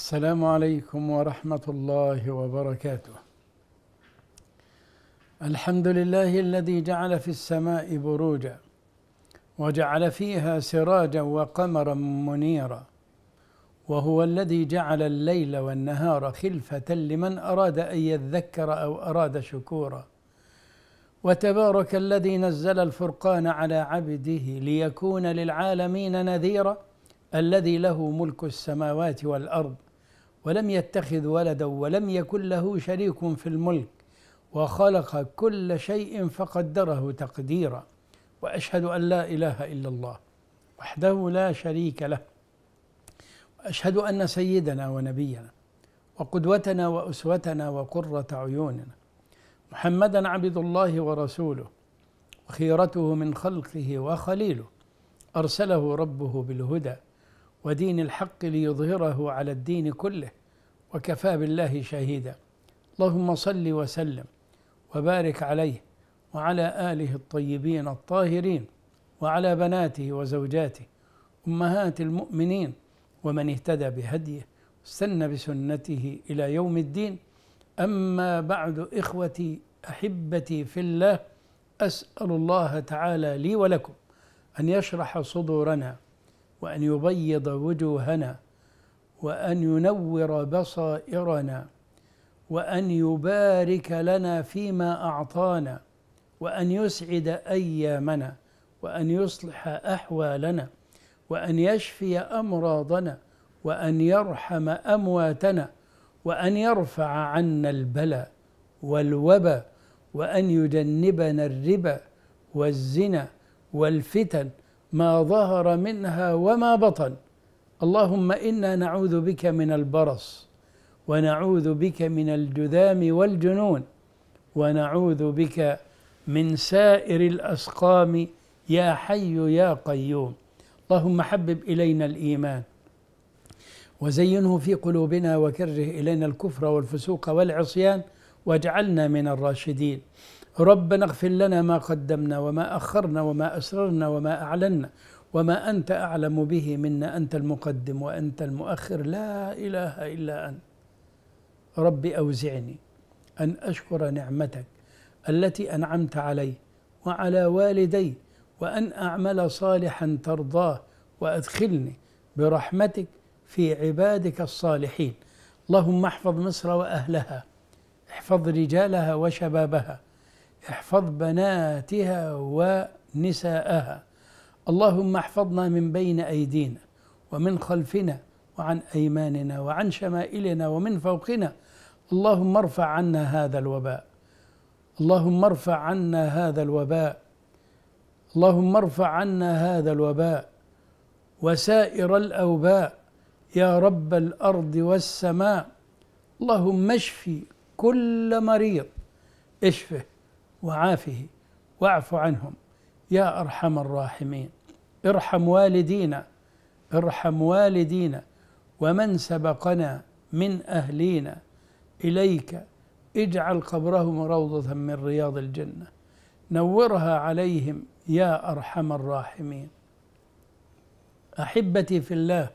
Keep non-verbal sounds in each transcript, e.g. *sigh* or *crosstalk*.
السلام عليكم ورحمة الله وبركاته. الحمد لله الذي جعل في السماء بروجا وجعل فيها سراجا وقمرا منيرا وهو الذي جعل الليل والنهار خلفة لمن أراد أن يذكر أو أراد شكورا وتبارك الذي نزل الفرقان على عبده ليكون للعالمين نذيرا الذي له ملك السماوات والأرض ولم يتخذ ولدا ولم يكن له شريك في الملك وخلق كل شيء فقدره تقديرا واشهد ان لا اله الا الله وحده لا شريك له واشهد ان سيدنا ونبينا وقدوتنا واسوتنا وقره عيوننا محمدا عبد الله ورسوله وخيرته من خلقه وخليله ارسله ربه بالهدى ودين الحق ليظهره على الدين كله وكفى بالله شهيدا اللهم صل وسلم وبارك عليه وعلى اله الطيبين الطاهرين وعلى بناته وزوجاته امهات المؤمنين ومن اهتدى بهديه استنى بسنته الى يوم الدين اما بعد اخوتي احبتي في الله اسال الله تعالى لي ولكم ان يشرح صدورنا وأن يبيض وجوهنا وأن ينور بصائرنا وأن يبارك لنا فيما أعطانا وأن يسعد أيامنا وأن يصلح أحوالنا وأن يشفي أمراضنا وأن يرحم أمواتنا وأن يرفع عنا البلاء والوبا وأن يجنبنا الربا والزنا والفتن ما ظهر منها وما بطن اللهم انا نعوذ بك من البرص ونعوذ بك من الجذام والجنون ونعوذ بك من سائر الاسقام يا حي يا قيوم اللهم حبب الينا الايمان وزينه في قلوبنا وكره الينا الكفر والفسوق والعصيان واجعلنا من الراشدين ربنا اغفر لنا ما قدمنا وما أخرنا وما أسررنا وما أعلنا وما أنت أعلم به منا أنت المقدم وأنت المؤخر لا إله إلا أنت ربي أوزعني أن أشكر نعمتك التي أنعمت علي وعلى والدي وأن أعمل صالحا ترضاه وأدخلني برحمتك في عبادك الصالحين اللهم احفظ مصر وأهلها احفظ رجالها وشبابها احفظ بناتها ونساءها اللهم احفظنا من بين ايدينا ومن خلفنا وعن ايماننا وعن شمائلنا ومن فوقنا اللهم ارفع عنا هذا الوباء اللهم ارفع عنا هذا الوباء اللهم ارفع عنا هذا الوباء وسائر الاوباء يا رب الارض والسماء اللهم اشفي كل مريض اشفه وعافه واعف عنهم يا ارحم الراحمين ارحم والدينا ارحم والدينا ومن سبقنا من اهلينا اليك اجعل قبرهم روضه من رياض الجنه نورها عليهم يا ارحم الراحمين احبتي في الله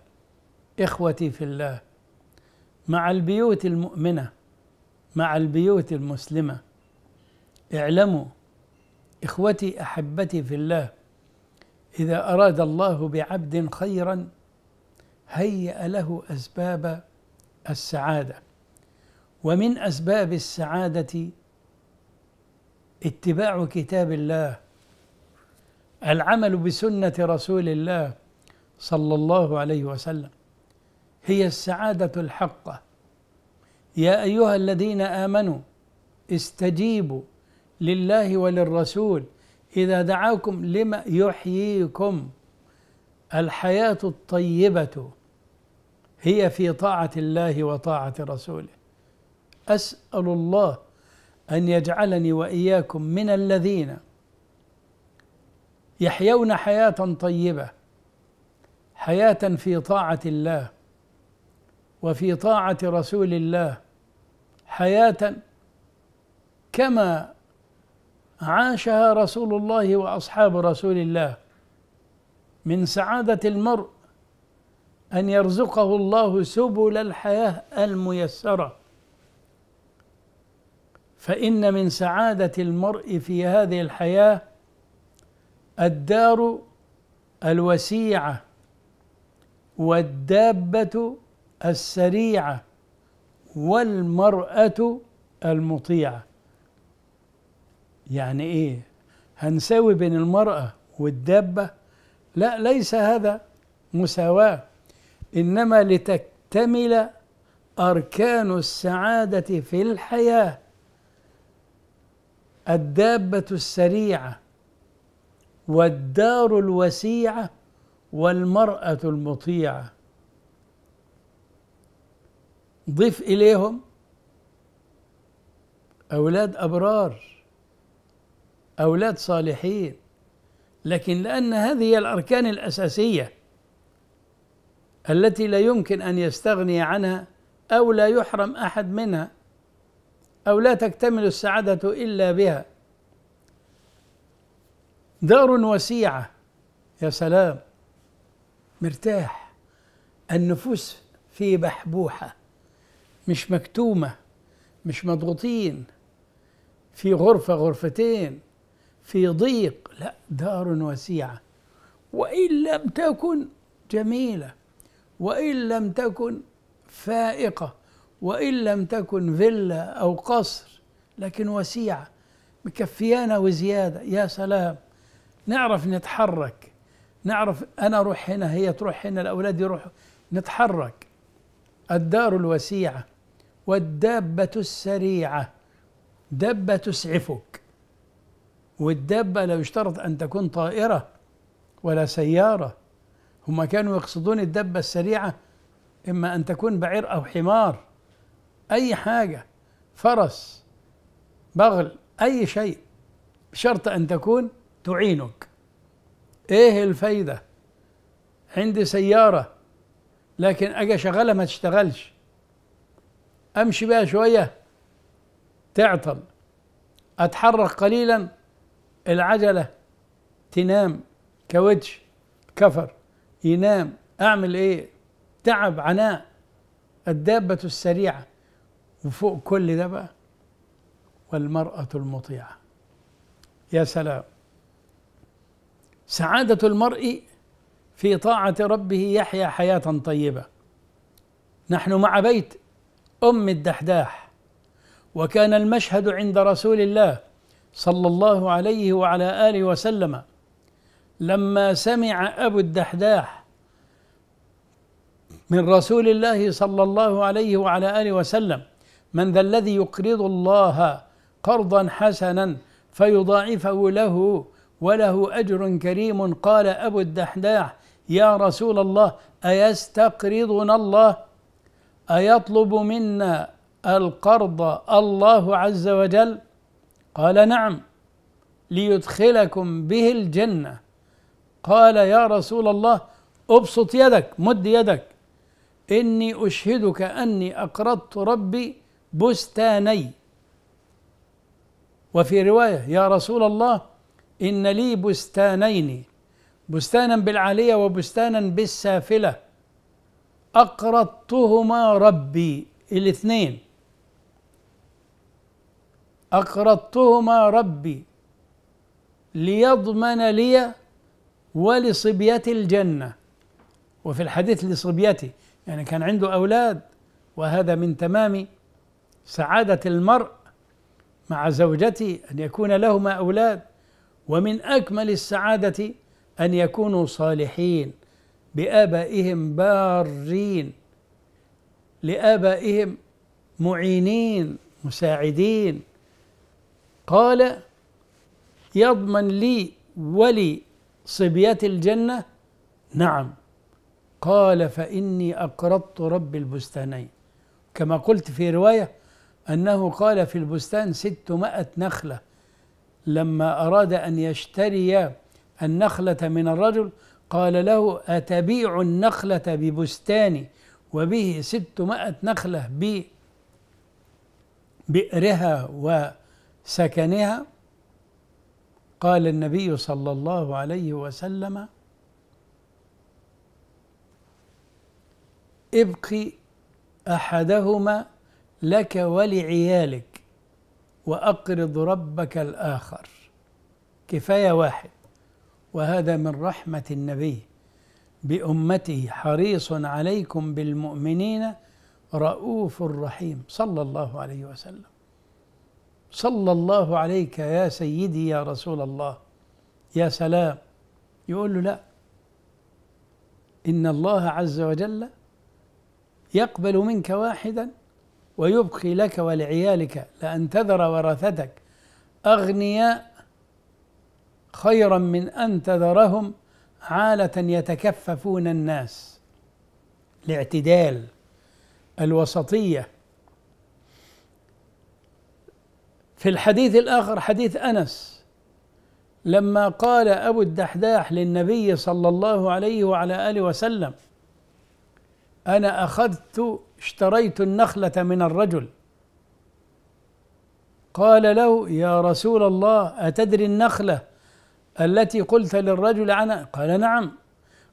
اخوتي في الله مع البيوت المؤمنه مع البيوت المسلمه اعلموا إخوتي أحبتي في الله إذا أراد الله بعبد خيرا هيأ له أسباب السعادة ومن أسباب السعادة اتباع كتاب الله العمل بسنة رسول الله صلى الله عليه وسلم هي السعادة الحقة يا أيها الذين آمنوا استجيبوا لله وللرسول إذا دعاكم لما يحييكم الحياة الطيبة هي في طاعة الله وطاعة رسوله أسأل الله أن يجعلني وإياكم من الذين يحيون حياة طيبة حياة في طاعة الله وفي طاعة رسول الله حياة كما عاشها رسول الله واصحاب رسول الله من سعاده المرء ان يرزقه الله سبل الحياه الميسره فان من سعاده المرء في هذه الحياه الدار الوسيعه والدابه السريعه والمراه المطيعه يعني ايه هنساوي بين المرأة والدابة لا ليس هذا مساواة إنما لتكتمل أركان السعادة في الحياة الدابة السريعة والدار الوسيعة والمرأة المطيعة ضف إليهم أولاد أبرار أولاد صالحين لكن لأن هذه هي الأركان الأساسية التي لا يمكن أن يستغني عنها أو لا يحرم أحد منها أو لا تكتمل السعادة إلا بها دار وسيعة يا سلام مرتاح النفوس في بحبوحة مش مكتومة مش مضغوطين في غرفة غرفتين في ضيق لا دار وسيعة وإن لم تكن جميلة وإن لم تكن فائقة وإن لم تكن فيلا أو قصر لكن وسيعة مكفيانا وزيادة يا سلام نعرف نتحرك نعرف أنا أروح هنا هي تروح هنا الأولاد يروحوا نتحرك الدار الوسيعة والدابة السريعة دابة تسعفك والدابة لا يشترط أن تكون طائرة ولا سيارة هم كانوا يقصدون الدابة السريعة إما أن تكون بعير أو حمار أي حاجة فرس بغل أي شيء بشرط أن تكون تعينك إيه الفايدة عندي سيارة لكن أجي شغالة ما تشتغلش أمشي بها شوية تعطل أتحرك قليلا العجلة تنام كوجه كفر ينام أعمل إيه تعب عناء الدابة السريعة وفوق كل ده بقى والمرأة المطيعة يا سلام سعادة المرء في طاعة ربه يحيا حياة طيبة نحن مع بيت أم الدحداح وكان المشهد عند رسول الله صلى الله عليه وعلى آله وسلم لما سمع أبو الدحداح من رسول الله صلى الله عليه وعلى آله وسلم من ذا الذي يقرض الله قرضا حسنا فيضاعفه له وله أجر كريم قال أبو الدحداح يا رسول الله أيستقرضنا الله أيطلب منا القرض الله عز وجل قال نعم ليدخلكم به الجنه قال يا رسول الله ابسط يدك مد يدك اني اشهدك اني اقرضت ربي بستاني وفي روايه يا رسول الله ان لي بستانين بستانا بالعاليه وبستانا بالسافله اقرضتهما ربي الاثنين أقرضتهما ربي ليضمن لي ولصبيتي الجنة وفي الحديث لصبيتي يعني كان عنده أولاد وهذا من تمام سعادة المرء مع زوجته أن يكون لهما أولاد ومن أكمل السعادة أن يكونوا صالحين بآبائهم بارين لآبائهم معينين مساعدين قال يضمن لي ولي صبيات الجنة نعم قال فإني أقرضت رب البستانين كما قلت في رواية أنه قال في البستان ستمائة نخلة لما أراد أن يشتري النخلة من الرجل قال له أتبيع النخلة ببستاني وبه ستمائة نخلة ببئرها سكنها قال النبي صلى الله عليه وسلم ابقي احدهما لك ولعيالك واقرض ربك الاخر كفايه واحد وهذا من رحمه النبي بامته حريص عليكم بالمؤمنين رؤوف رحيم صلى الله عليه وسلم صلى الله عليك يا سيدي يا رسول الله يا سلام يقول له لا إن الله عز وجل يقبل منك واحدا ويبقي لك ولعيالك لأن تذر ورثتك أغنياء خيرا من أن تذرهم عالة يتكففون الناس الاعتدال الوسطية في الحديث الآخر حديث أنس لما قال أبو الدحداح للنبي صلى الله عليه وعلى آله وسلم أنا أخذت اشتريت النخلة من الرجل قال له يا رسول الله أتدري النخلة التي قلت للرجل عنها قال نعم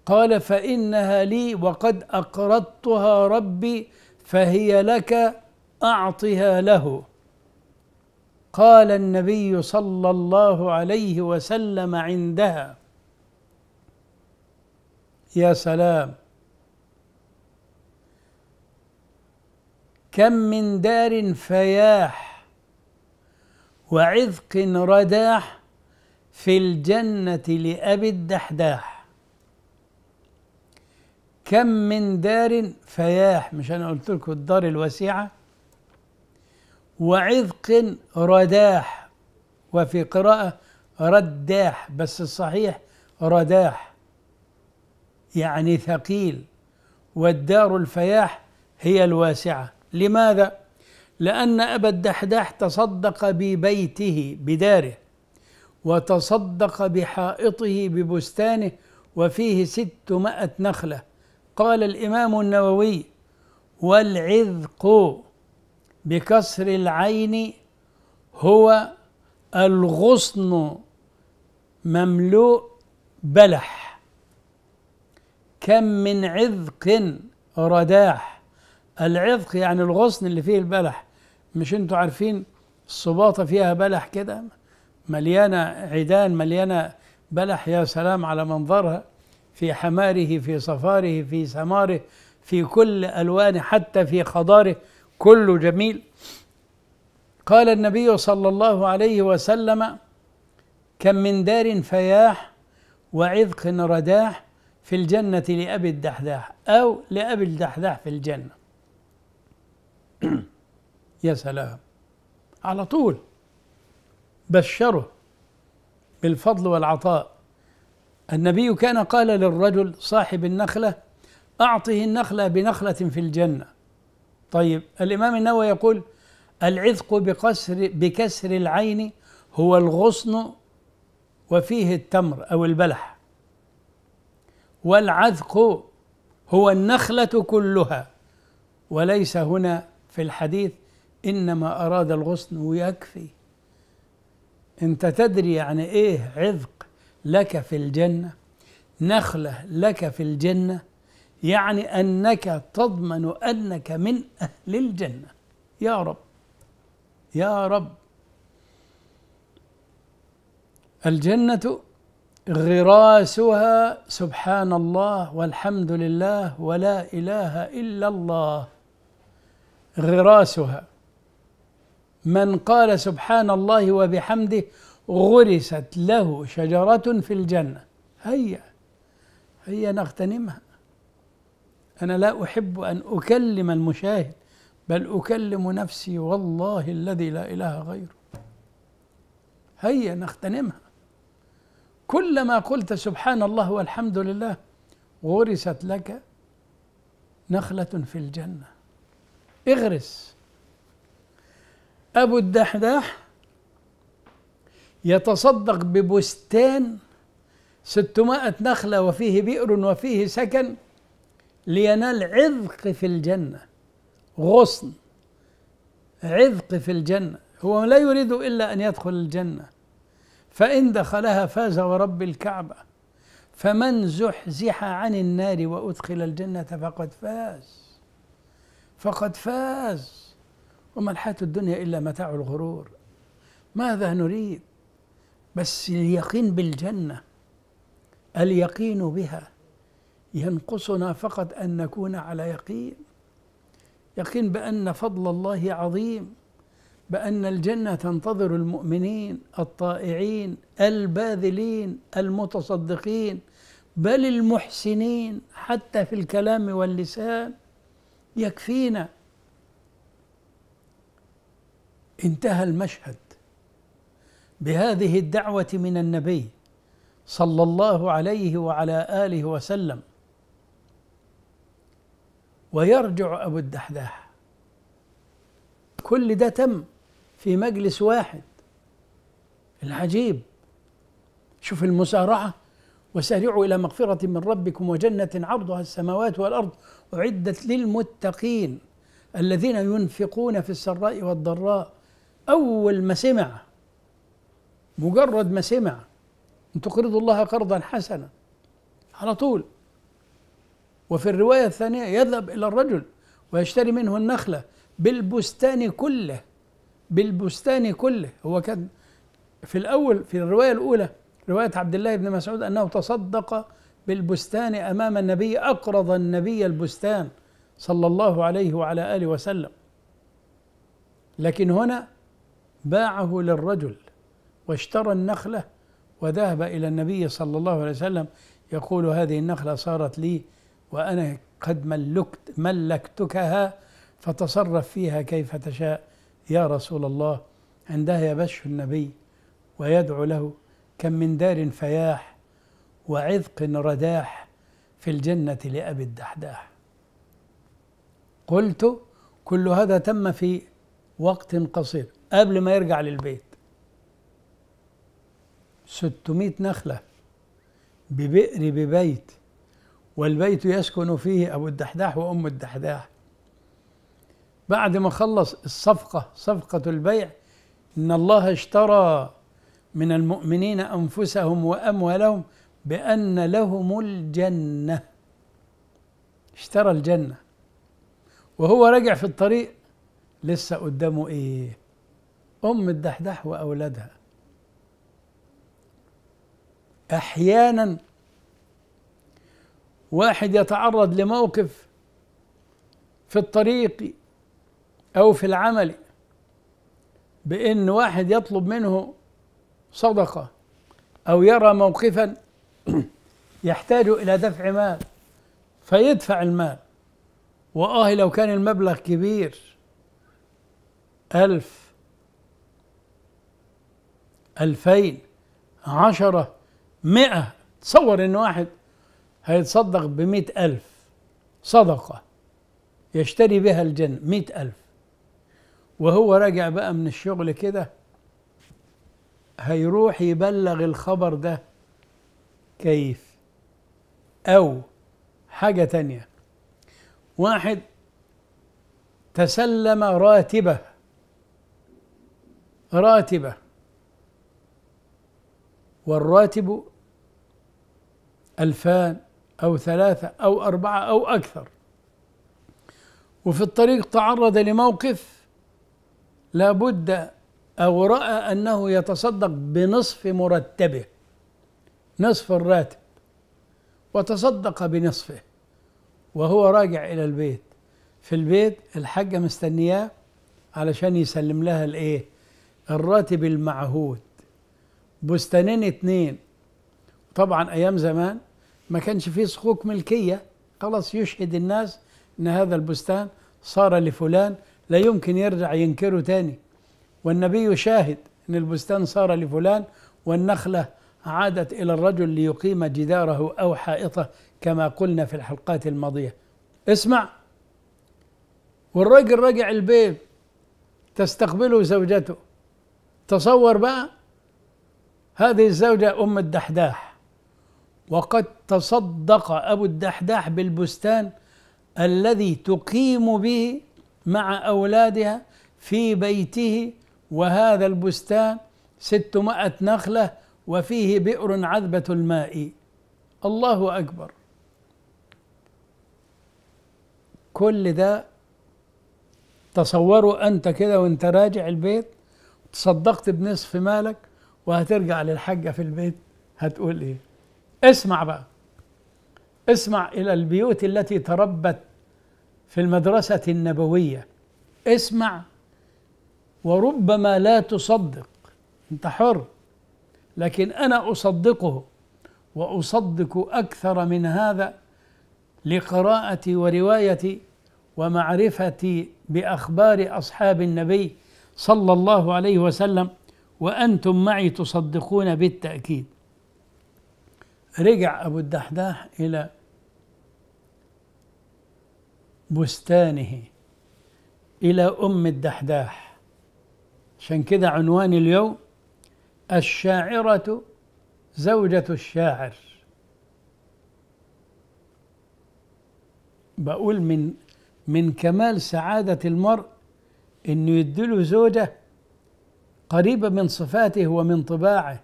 قال فإنها لي وقد أقرضتها ربي فهي لك أعطها له قال النبي صلى الله عليه وسلم عندها يا سلام كم من دار فياح وعذق رداح في الجنة لأبي الدحداح كم من دار فياح مش أنا قلت لكم الدار الواسعة وعذق رداح وفي قراءة رداح بس الصحيح رداح يعني ثقيل والدار الفياح هي الواسعة لماذا؟ لأن أبا الدحداح تصدق ببيته بداره وتصدق بحائطه ببستانه وفيه ستمائة نخلة قال الإمام النووي والعذق بكسر العين هو الغصن مملوء بلح كم من عذق رداح العذق يعني الغصن اللي فيه البلح مش انتوا عارفين الصباطة فيها بلح كده مليانة عيدان مليانة بلح يا سلام على منظرها في حماره في صفاره في سماره في كل ألوانه حتى في خضاره كله جميل قال النبي صلى الله عليه وسلم كم من دار فياح وعذق رداح في الجنة لأبي الدحداح أو لأبي الدحداح في الجنة *clears throat* يا سلام على طول بشره بالفضل والعطاء النبي كان قال للرجل صاحب النخلة أعطه النخلة بنخلة في الجنة طيب الإمام النووي يقول العذق بكسر بكسر العين هو الغصن وفيه التمر أو البلح والعذق هو النخلة كلها وليس هنا في الحديث إنما أراد الغصن ويكفي أنت تدري يعني إيه عذق لك في الجنة نخلة لك في الجنة يعني أنك تضمن أنك من أهل الجنة يا رب يا رب الجنة غراسها سبحان الله والحمد لله ولا إله إلا الله غراسها من قال سبحان الله وبحمده غرست له شجرة في الجنة هيا هيا نغتنمها أنا لا أحب أن أكلم المشاهد بل أكلم نفسي والله الذي لا إله غيره هيا نغتنمها كلما قلت سبحان الله والحمد لله غرست لك نخلة في الجنة اغرس أبو الدحداح يتصدق ببستان ستمائة نخلة وفيه بئر وفيه سكن لينال عذق في الجنة غصن عذق في الجنة هو لا يريد إلا أن يدخل الجنة فإن دخلها فاز ورب الكعبة فمن زحزح عن النار وأدخل الجنة فقد فاز فقد فاز وما الحياة الدنيا إلا متاع الغرور ماذا نريد بس اليقين بالجنة اليقين بها ينقصنا فقط أن نكون على يقين يقين بأن فضل الله عظيم بأن الجنة تنتظر المؤمنين الطائعين الباذلين المتصدقين بل المحسنين حتى في الكلام واللسان يكفينا انتهى المشهد بهذه الدعوة من النبي صلى الله عليه وعلى آله وسلم ويرجع أبو الدحداح كل ده تم في مجلس واحد العجيب شوف المسارعة وسارعوا إلى مغفرة من ربكم وجنة عرضها السماوات والأرض أعدت للمتقين الذين ينفقون في السراء والضراء أول ما سمع مجرد ما سمع أن تقرضوا الله قرضا حسنا على طول وفي الرواية الثانية يذهب إلى الرجل ويشتري منه النخلة بالبستان كله بالبستان كله هو كان في الأول في الرواية الأولى رواية عبد الله بن مسعود أنه تصدق بالبستان أمام النبي أقرض النبي البستان صلى الله عليه وعلى آله وسلم لكن هنا باعه للرجل واشترى النخلة وذهب إلى النبي صلى الله عليه وسلم يقول هذه النخلة صارت لي وأنا قد ملكت ملكتكها فتصرف فيها كيف تشاء يا رسول الله عندها يبش النبي ويدعو له كم من دار فياح وعذق رداح في الجنة لأبي الدحداح قلت كل هذا تم في وقت قصير قبل ما يرجع للبيت 600 نخلة ببئر ببيت والبيت يسكن فيه أبو الدحداح وأم الدحداح بعد ما خلص الصفقة صفقة البيع إن الله اشترى من المؤمنين أنفسهم وأموالهم بأن لهم الجنة اشترى الجنة وهو راجع في الطريق لسه قدامه إيه أم الدحداح وأولادها أحيانا واحد يتعرض لموقف في الطريق أو في العمل بأن واحد يطلب منه صدقة أو يرى موقفا *clears throat* يحتاج إلى دفع مال فيدفع المال وآه لو كان المبلغ كبير ألف ألفين عشرة مئة تصور إن واحد هيتصدق بمئة ألف صدقة يشتري بها الجنة مئة ألف وهو راجع بقى من الشغل كده هيروح يبلغ الخبر ده كيف أو حاجة تانية واحد تسلم راتبة راتبة والراتب ألفان أو ثلاثة أو أربعة أو أكثر وفي الطريق تعرض لموقف لابد أو رأى أنه يتصدق بنصف مرتبه نصف الراتب وتصدق بنصفه وهو راجع إلى البيت في البيت الحاجة مستنياه علشان يسلم لها الإيه الراتب المعهود بستانين اتنين طبعا أيام زمان ما كانش فيه صكوك ملكية خلاص يشهد الناس أن هذا البستان صار لفلان لا يمكن يرجع ينكره تاني والنبي شاهد أن البستان صار لفلان والنخلة عادت إلى الرجل ليقيم جداره أو حائطه كما قلنا في الحلقات الماضية اسمع والرجل رجع البيت تستقبله زوجته تصور بقى هذه الزوجة أم الدحداح وقد تصدق أبو الدحداح بالبستان الذي تقيم به مع أولادها في بيته وهذا البستان ستمائة نخلة وفيه بئر عذبة الماء الله أكبر كل ده تصوروا أنت كده وأنت راجع البيت تصدقت بنصف مالك وهترجع للحاجة في البيت هتقول إيه اسمع بقى اسمع إلى البيوت التي تربت في المدرسة النبوية اسمع وربما لا تصدق أنت حر لكن أنا أصدقه وأصدق أكثر من هذا لقراءتي وروايتي ومعرفتي بأخبار أصحاب النبي صلى الله عليه وسلم وأنتم معي تصدقون بالتأكيد رجع أبو الدحداح إلى بستانه إلى أم الدحداح عشان كده عنوان اليوم الشاعرة زوجة الشاعر بقول من من كمال سعادة المرء إنه يديله زوجة قريبة من صفاته ومن طباعه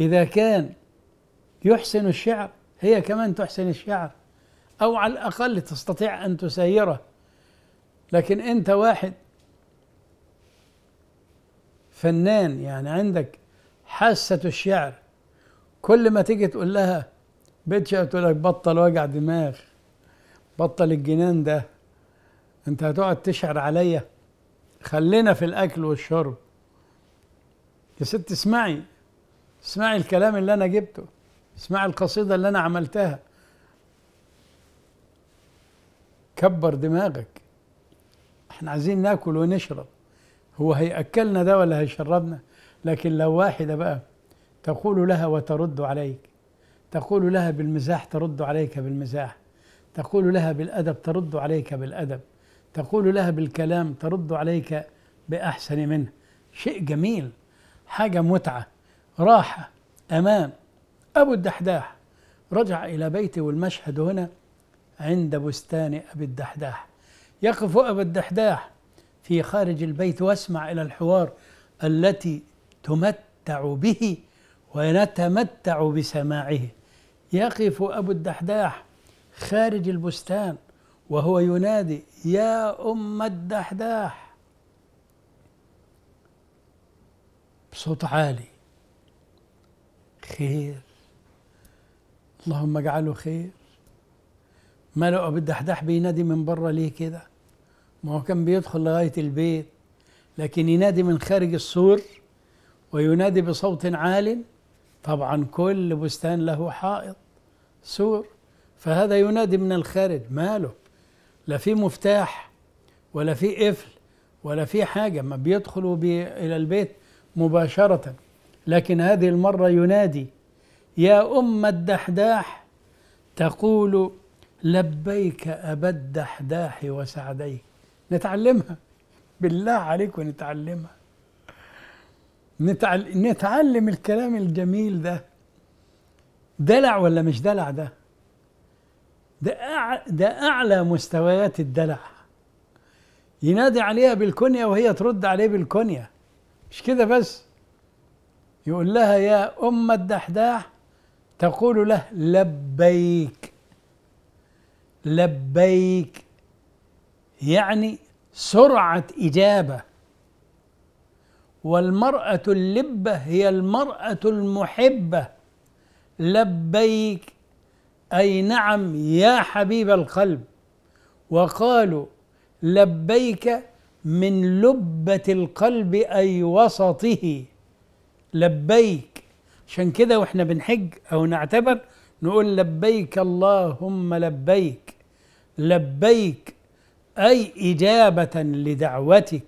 إذا كان يحسن الشعر هي كمان تحسن الشعر أو على الأقل تستطيع أن تسيره لكن أنت واحد فنان يعني عندك حاسة الشعر كل ما تيجي تقول لها بيت شعر تقول لك بطل وجع دماغ بطل الجنان ده أنت هتقعد تشعر عليا خلينا في الأكل والشرب يا ست اسمعي اسمعي الكلام اللي أنا جبته اسمع القصيدة اللي أنا عملتها كبر دماغك احنا عايزين ناكل ونشرب هو هيأكلنا ده ولا هيشربنا لكن لو واحدة بقى تقول لها وترد عليك تقول لها بالمزاح ترد عليك بالمزاح تقول لها بالأدب ترد عليك بالأدب تقول لها بالكلام ترد عليك بأحسن منه شيء جميل حاجة متعة راحة أمان أبو الدحداح رجع إلى بيته والمشهد هنا عند بستان أبي الدحداح يقف أبو الدحداح في خارج البيت واسمع إلى الحوار التي تمتع به ونتمتع بسماعه يقف أبو الدحداح خارج البستان وهو ينادي يا أم الدحداح بصوت عالي خير اللهم اجعله خير ما لو ابو الدحداح بينادي من بره ليه كده ما هو كان بيدخل لغايه البيت لكن ينادي من خارج السور وينادي بصوت عال طبعا كل بستان له حائط سور فهذا ينادي من الخارج ماله لا في مفتاح ولا في قفل ولا في حاجه ما بيدخلوا بي الى البيت مباشره لكن هذه المره ينادي يا أم الدحداح تقول لبيك أبا الدحداح وسعديك نتعلمها بالله عليك ونتعلمها نتعل... نتعلم الكلام الجميل ده دلع ولا مش دلع ده ده, أع... ده أعلى مستويات الدلع ينادي عليها بالكنية وهي ترد عليه بالكنية مش كده بس يقول لها يا أم الدحداح تقول له لبيك لبيك يعني سرعة إجابة والمرأة اللبة هي المرأة المحبة لبيك أي نعم يا حبيب القلب وقالوا لبيك من لبة القلب أي وسطه لبيك عشان كده واحنا بنحج او نعتبر نقول لبيك اللهم لبيك لبيك اي اجابه لدعوتك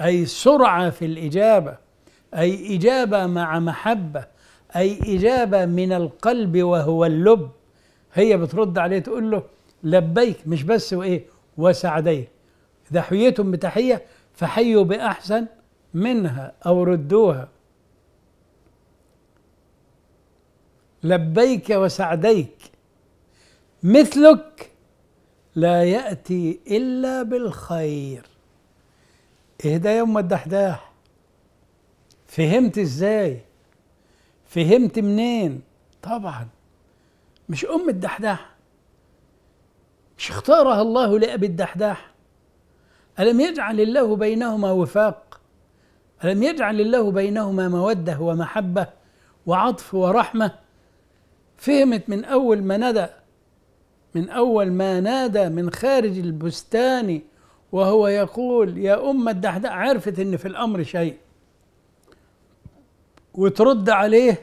اي سرعه في الاجابه اي اجابه مع محبه اي اجابه من القلب وهو اللب هي بترد عليه تقول له لبيك مش بس وايه وسعديه اذا حييتم بتحيه فحيوا باحسن منها او ردوها لبيك وسعديك مثلك لا يأتي إلا بالخير اهدى يوم الدحداح فهمت ازاي فهمت منين طبعا مش أم الدحداح مش اختارها الله لأبي الدحداح ألم يجعل الله بينهما وفاق ألم يجعل الله بينهما مودة ومحبة وعطف ورحمة فهمت من أول ما ندى من أول ما نادى من خارج البستان وهو يقول يا أم الدحداء عرفت إن في الأمر شيء وترد عليه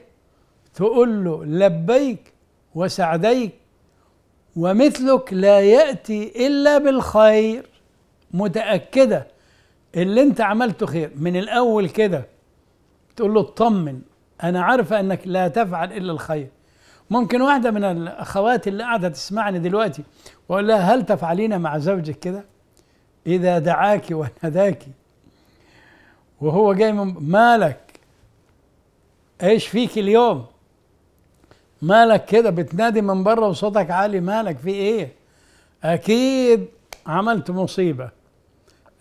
تقول له لبيك وسعديك ومثلك لا يأتي إلا بالخير متأكدة اللي أنت عملته خير من الأول كده تقول له اطمن أنا عارفة أنك لا تفعل إلا الخير ممكن واحدة من الأخوات اللي قاعدة تسمعني دلوقتي وأقول لها هل تفعلين مع زوجك كده؟ إذا دعاك وناداك وهو جاي من مالك ايش فيك اليوم مالك كده بتنادي من بره وصوتك عالي مالك في ايه اكيد عملت مصيبه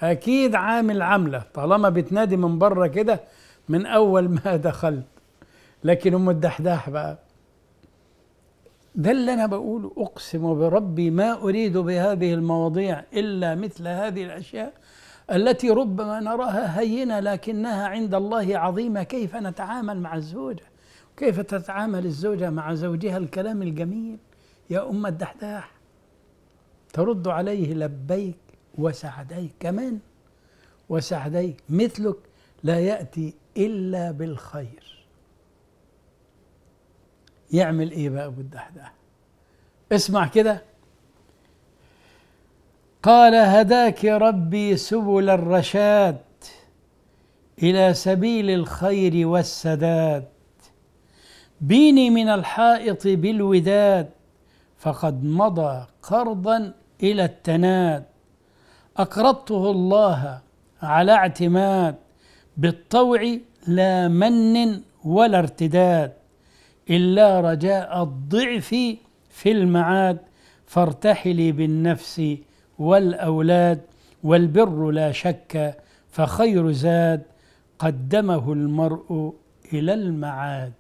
اكيد عامل عمله طالما بتنادي من بره كده من اول ما دخلت لكن ام الدحداح بقى ده اللي أنا بقوله أقسم بربي ما أريد بهذه المواضيع إلا مثل هذه الأشياء التي ربما نراها هينة لكنها عند الله عظيمة كيف نتعامل مع الزوجة كيف تتعامل الزوجة مع زوجها الكلام الجميل يا أم الدحداح ترد عليه لبيك وسعديك كمان وسعديك مثلك لا يأتي إلا بالخير يعمل ايه بقى ابو الدحداح اسمع كده قال هداك ربي سبل الرشاد الى سبيل الخير والسداد بيني من الحائط بالوداد فقد مضى قرضا الى التناد اقرضته الله على اعتماد بالطوع لا من ولا ارتداد إلا رجاء الضعف في المعاد فارتحلي بالنفس والأولاد والبر لا شك فخير زاد قدمه المرء إلى المعاد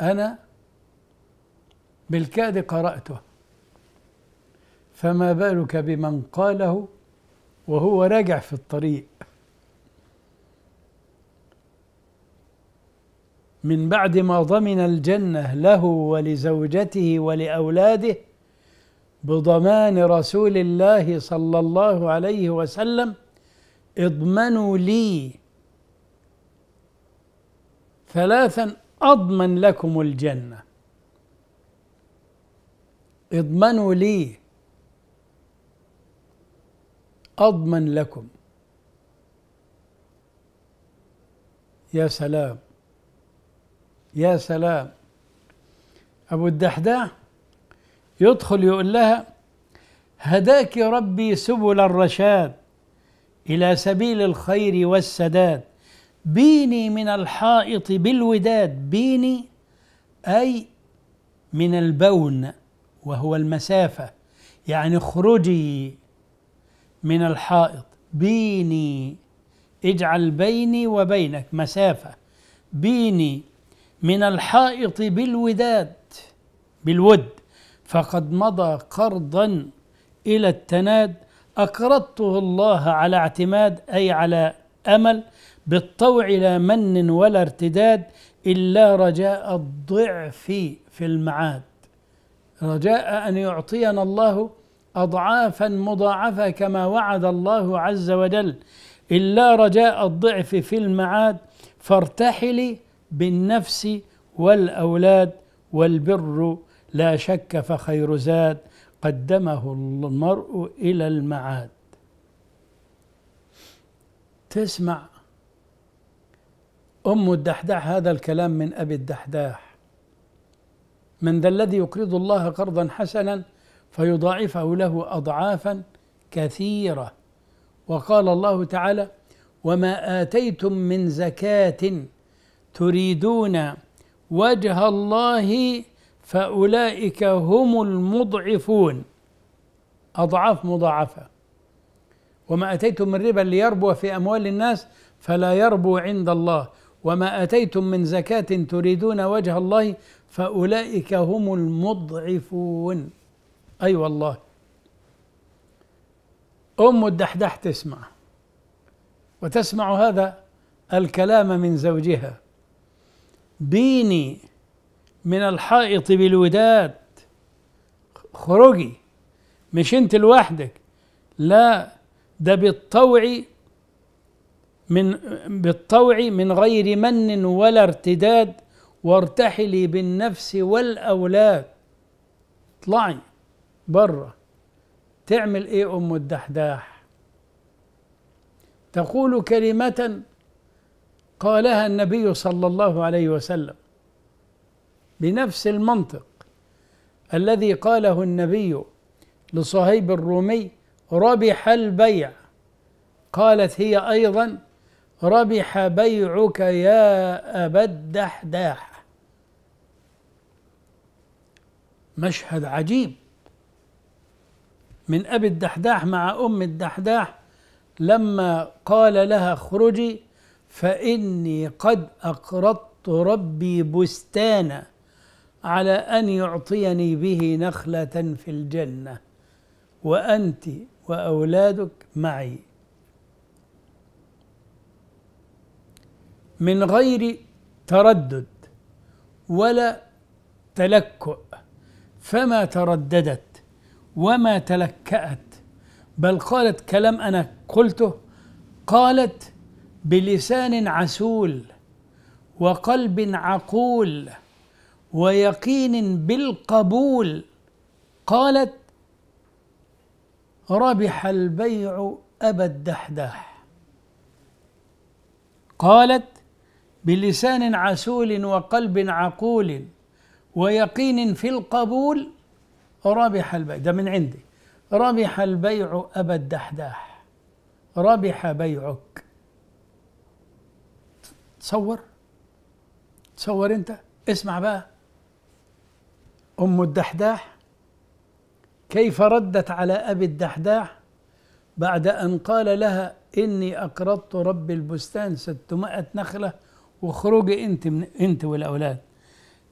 أنا بالكاد قرأته فما بالك بمن قاله وهو راجع في الطريق من بعد ما ضمن الجنه له ولزوجته ولاولاده بضمان رسول الله صلى الله عليه وسلم اضمنوا لي ثلاثا اضمن لكم الجنه اضمنوا لي اضمن لكم يا سلام يا سلام أبو الدحداح يدخل يقول لها هداك ربي سبل الرشاد إلى سبيل الخير والسداد بيني من الحائط بالوداد بيني أي من البون وهو المسافة يعني اخرجي من الحائط بيني اجعل بيني وبينك مسافة بيني من الحائط بالوداد بالود فقد مضى قرضا إلى التناد أقرضته الله على اعتماد أي على أمل بالطوع لا من ولا ارتداد إلا رجاء الضعف في المعاد رجاء أن يعطينا الله أضعافا مضاعفة كما وعد الله عز وجل إلا رجاء الضعف في المعاد فارتحلي بالنفس والأولاد والبر لا شك فخير زاد قدمه المرء إلى المعاد تسمع أم الدحداح هذا الكلام من أبي الدحداح من ذا الذي يقرض الله قرضا حسنا فيضاعفه له أضعافا كثيرة وقال الله تعالى وما آتيتم من زكاة تريدون وجه الله فأولئك هم المضعفون أضعاف مضاعفة وما أتيتم من ربا ليربو في أموال الناس فلا يربو عند الله وما أتيتم من زكاة تريدون وجه الله فأولئك هم المضعفون أي أيوة والله أم الدحدح تسمع وتسمع هذا الكلام من زوجها بيني من الحائط بالوداد خرجي مش انت لوحدك لا ده بالطوع من بالطوع من غير من ولا ارتداد وارتحلي بالنفس والأولاد اطلعي بره تعمل ايه ام الدحداح تقول كلمة قالها النبي صلى الله عليه وسلم بنفس المنطق الذي قاله النبي لصهيب الرومي ربح البيع قالت هي ايضا ربح بيعك يا ابا الدحداح مشهد عجيب من ابي الدحداح مع ام الدحداح لما قال لها اخرجي فإني قد أقرضت ربي بستانا على أن يعطيني به نخلة في الجنة وأنت وأولادك معي من غير تردد ولا تلكؤ فما ترددت وما تلكأت بل قالت كلام أنا قلته قالت بلسان عسول وقلب عقول ويقين بالقبول قالت ربح البيع أبا الدحداح قالت بلسان عسول وقلب عقول ويقين في القبول ربح البيع ده من عندي ربح البيع أبا الدحداح ربح بيعك تصور تصور انت اسمع بقى ام الدحداح كيف ردت على ابي الدحداح بعد ان قال لها اني اقرضت رب البستان 600 نخله واخرجي انت من انت والاولاد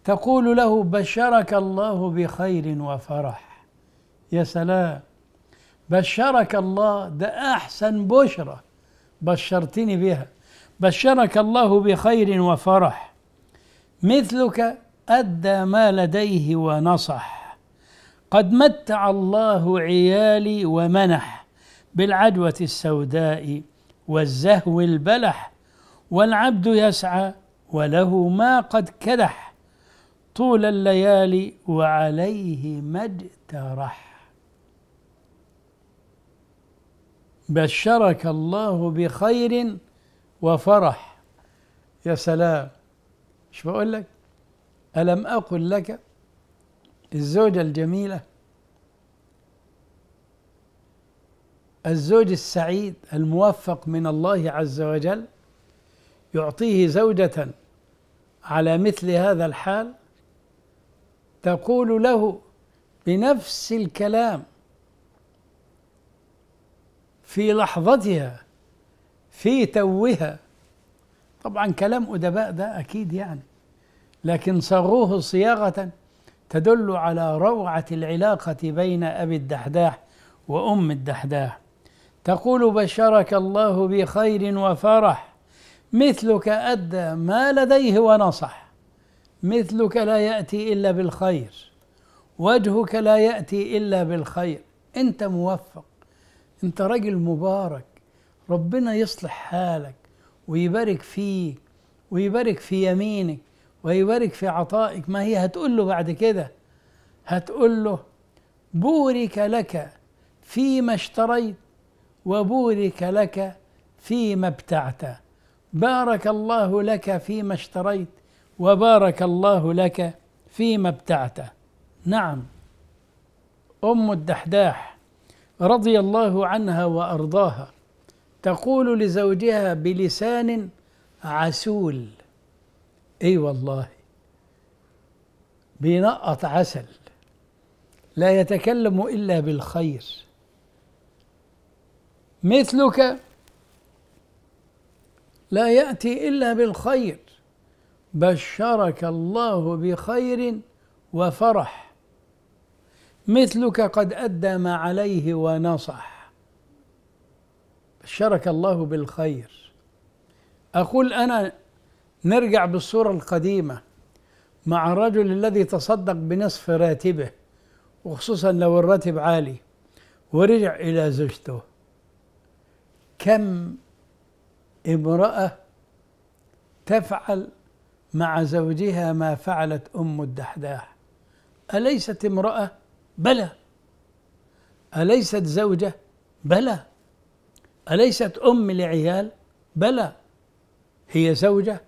تقول له بشرك الله بخير وفرح يا سلام بشرك الله ده احسن بشرى بشرتني بها بشرك الله بخير وفرح مثلك أدى ما لديه ونصح قد متع الله عيالي ومنح بالعدوة السوداء والزهو البلح والعبد يسعى وله ما قد كدح طول الليالي وعليه ما اجترح بشرك الله بخير وفرح يا سلام شو بقول لك ألم أقل لك الزوجة الجميلة الزوج السعيد الموفق من الله عز وجل يعطيه زوجة على مثل هذا الحال تقول له بنفس الكلام في لحظتها في توها طبعا كلام أدباء ده أكيد يعني لكن صاغوه صياغة تدل على روعة العلاقة بين أبي الدحداح وأم الدحداح تقول بشرك الله بخير وفرح مثلك أدى ما لديه ونصح مثلك لا يأتي إلا بالخير وجهك لا يأتي إلا بالخير أنت موفق أنت رجل مبارك ربنا يصلح حالك ويبارك فيك ويبارك في يمينك ويبارك في عطائك ما هي هتقول له بعد كده هتقول له بورك لك فيما اشتريت وبورك لك فيما ابتعت بارك الله لك فيما اشتريت وبارك الله لك فيما ابتعت نعم ام الدحداح رضي الله عنها وارضاها تقول لزوجها بلسان عسول اي والله بينقط عسل لا يتكلم الا بالخير مثلك لا ياتي الا بالخير بشرك الله بخير وفرح مثلك قد ادى ما عليه ونصح شرك الله بالخير أقول أنا نرجع بالصورة القديمة مع الرجل الذي تصدق بنصف راتبه وخصوصا لو الراتب عالي ورجع إلى زوجته كم امرأة تفعل مع زوجها ما فعلت أم الدحداح أليست امرأة؟ بلى أليست زوجة؟ بلى أليست أم لعيال بلى هي زوجة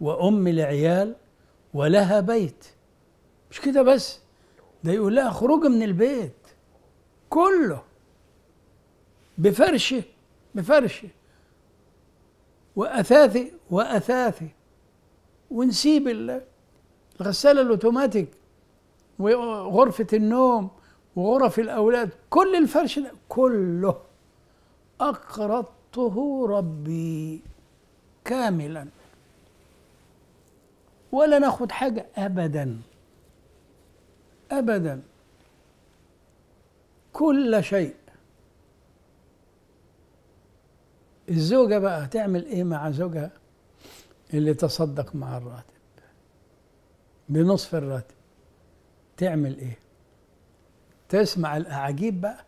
وأم لعيال ولها بيت مش كده بس ده يقول لها خروج من البيت كله بفرشه بفرشه وأثاثي وأثاثي ونسيب الغسالة الأوتوماتيك وغرفة النوم وغرف الأولاد كل الفرش كله أقرضته ربي كاملا ولا ناخد حاجة أبدا أبدا كل شيء الزوجة بقى هتعمل إيه مع زوجها اللي تصدق مع الراتب بنصف الراتب تعمل إيه تسمع الأعاجيب بقى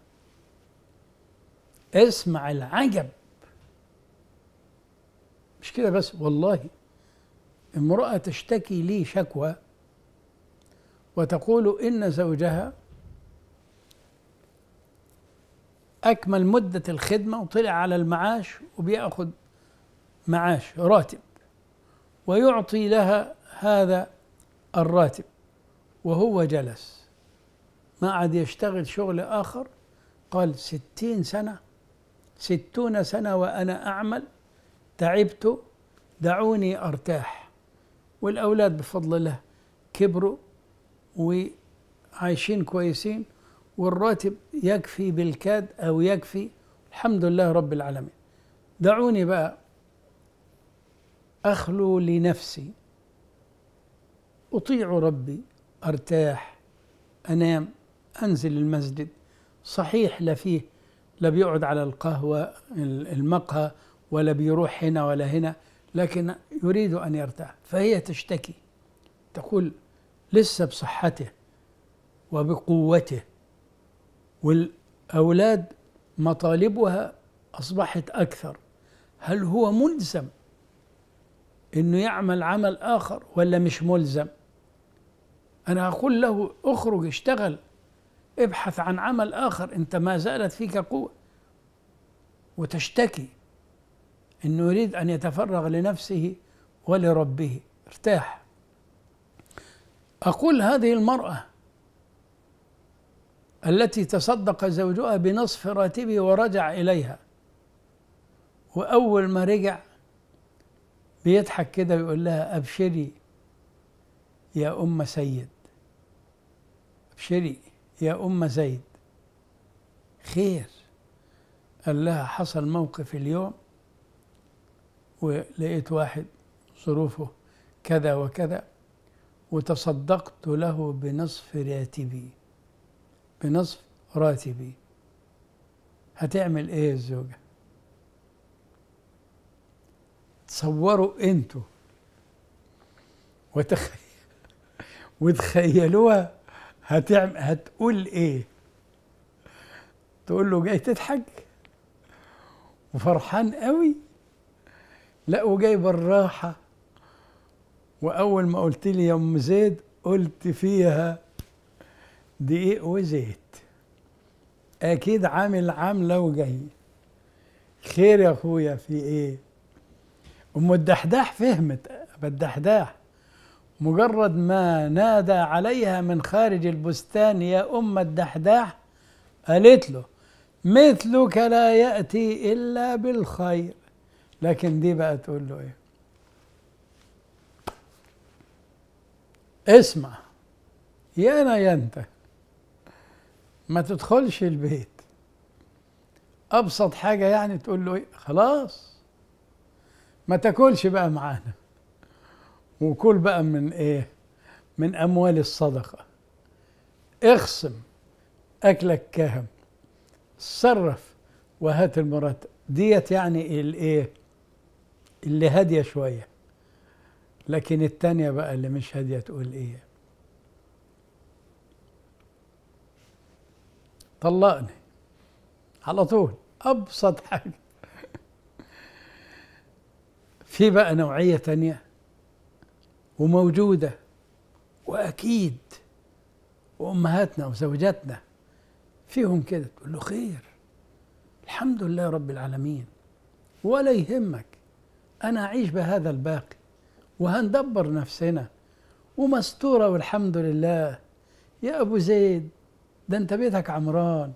اسمع العجب مش كده بس والله امرأة تشتكي لي شكوى وتقول إن زوجها أكمل مدة الخدمة وطلع على المعاش وبيأخذ معاش راتب ويعطي لها هذا الراتب وهو جلس ما عاد يشتغل شغل آخر قال ستين سنة ستون سنة وأنا أعمل تعبت دعوني أرتاح والأولاد بفضل الله كبروا وعايشين كويسين والراتب يكفي بالكاد أو يكفي الحمد لله رب العالمين دعوني بقى أخلو لنفسي أطيع ربي أرتاح أنام أنزل المسجد صحيح لا فيه لا بيقعد على القهوة المقهى ولا بيروح هنا ولا هنا لكن يريد أن يرتاح فهي تشتكي تقول لسه بصحته وبقوته والأولاد مطالبها أصبحت أكثر هل هو ملزم انه يعمل عمل اخر ولا مش ملزم انا اقول له اخرج اشتغل ابحث عن عمل آخر أنت ما زالت فيك قوة وتشتكي أنه يريد أن يتفرغ لنفسه ولربه ارتاح أقول هذه المرأة التي تصدق زوجها بنصف راتبه ورجع إليها وأول ما رجع بيضحك كده ويقول لها أبشري يا أم سيد أبشري يا أم زيد خير قال لها حصل موقف اليوم ولقيت واحد ظروفه كذا وكذا وتصدقت له بنصف راتبي بنصف راتبي هتعمل ايه الزوجة تصوروا انتوا *laughs* وتخيلوها هتعمل هتقول ايه تقول له جاي تضحك وفرحان قوي لا وجاي بالراحة وأول ما قلت لي يا أم زيد قلت فيها دقيق وزيت أكيد عامل عاملة وجاي خير يا أخويا في إيه أم الدحداح فهمت أبا الدحداح مجرد ما نادى عليها من خارج البستان يا أم الدحداح قالت له مثلك لا يأتي إلا بالخير لكن دي بقى تقول له إيه اسمع يا أنا يا أنت ما تدخلش البيت أبسط حاجة يعني تقول له إيه خلاص ما تاكلش بقى معانا وكل بقى من ايه من اموال الصدقه اخصم اكلك كهم صرف وهات المرتب ديت يعني الايه اللي هاديه شويه لكن التانية بقى اللي مش هاديه تقول ايه طلقني على طول ابسط حاجه *laughs* في بقى نوعيه تانية وموجودة وأكيد وأمهاتنا وزوجاتنا فيهم كده تقول له خير الحمد لله رب العالمين ولا يهمك أنا أعيش بهذا الباقي وهندبر نفسنا ومستورة والحمد لله يا أبو زيد ده أنت بيتك عمران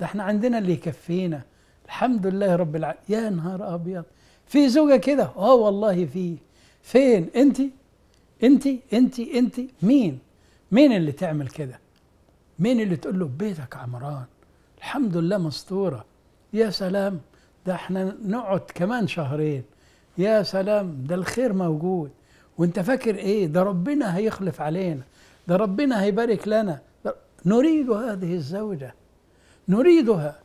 ده احنا عندنا اللي يكفينا الحمد لله رب العالمين يا نهار أبيض في زوجة كده اه والله في فين انت انت انت انت مين مين اللي تعمل كده مين اللي تقول له بيتك عمران الحمد لله مستوره يا سلام ده احنا نقعد كمان شهرين يا سلام ده الخير موجود وانت فاكر ايه ده ربنا هيخلف علينا ده ربنا هيبارك لنا نريد هذه الزوجه نريدها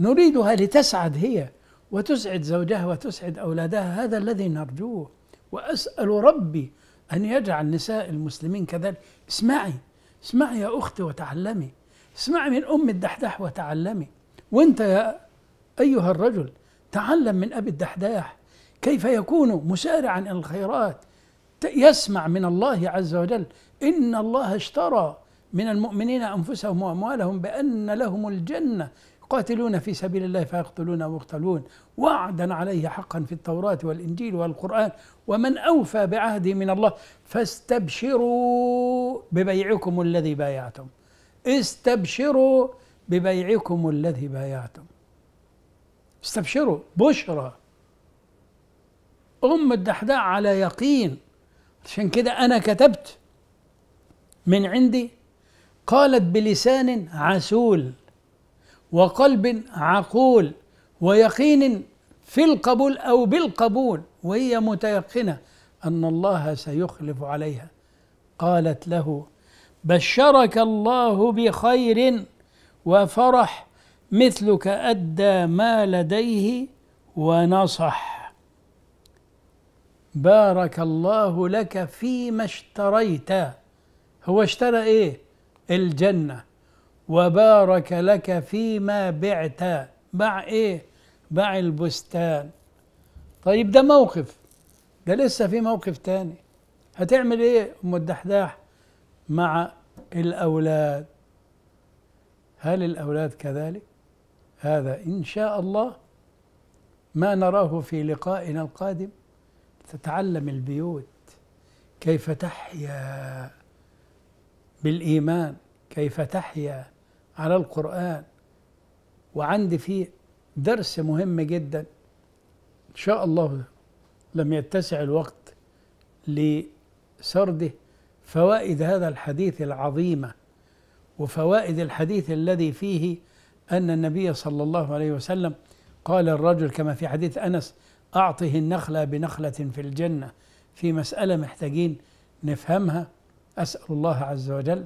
نريدها لتسعد هي وتسعد زوجها وتسعد اولادها هذا الذي نرجوه واسال ربي أن يجعل نساء المسلمين كذلك اسمعي اسمعي يا أختي وتعلمي اسمعي من أم الدحداح وتعلمي وأنت يا أيها الرجل تعلم من أبي الدحداح كيف يكون مسارعا إلى الخيرات يسمع من الله عز وجل إن الله اشترى من المؤمنين أنفسهم وأموالهم بأن لهم الجنة يقاتلون في سبيل الله فيقتلون ويقتلون وعدا عليه حقا في التوراة والإنجيل والقرآن ومن أوفى بعهده من الله فاستبشروا ببيعكم الذي بايعتم استبشروا ببيعكم الذي بايعتم استبشروا بشرى أم الدحداء على يقين عشان كده أنا كتبت من عندي قالت بلسان عسول وقلب عقول ويقين في القبول او بالقبول وهي متيقنه ان الله سيخلف عليها قالت له بشرك الله بخير وفرح مثلك ادى ما لديه ونصح بارك الله لك فيما اشتريت هو اشترى ايه الجنه وبارك لك فيما بعت باع ايه باع البستان طيب ده موقف ده لسه في موقف تاني هتعمل ايه ام الدحداح مع الاولاد هل الاولاد كذلك هذا ان شاء الله ما نراه في لقائنا القادم تتعلم البيوت كيف تحيا بالايمان كيف تحيا على القرآن وعندي فيه درس مهم جدا إن شاء الله لم يتسع الوقت لسرده فوائد هذا الحديث العظيمة وفوائد الحديث الذي فيه أن النبي صلى الله عليه وسلم قال الرجل كما في حديث أنس أعطه النخلة بنخلة في الجنة في مسألة محتاجين نفهمها أسأل الله عز وجل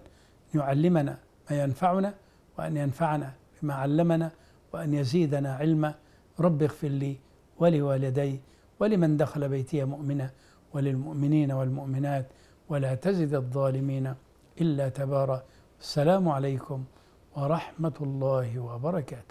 يعلمنا ما ينفعنا وأن ينفعنا بما علمنا وأن يزيدنا علما رب اغفر لي ولوالدي ولمن دخل بيتي مؤمنا وللمؤمنين والمؤمنات ولا تزد الظالمين إلا تبارا السلام عليكم ورحمة الله وبركاته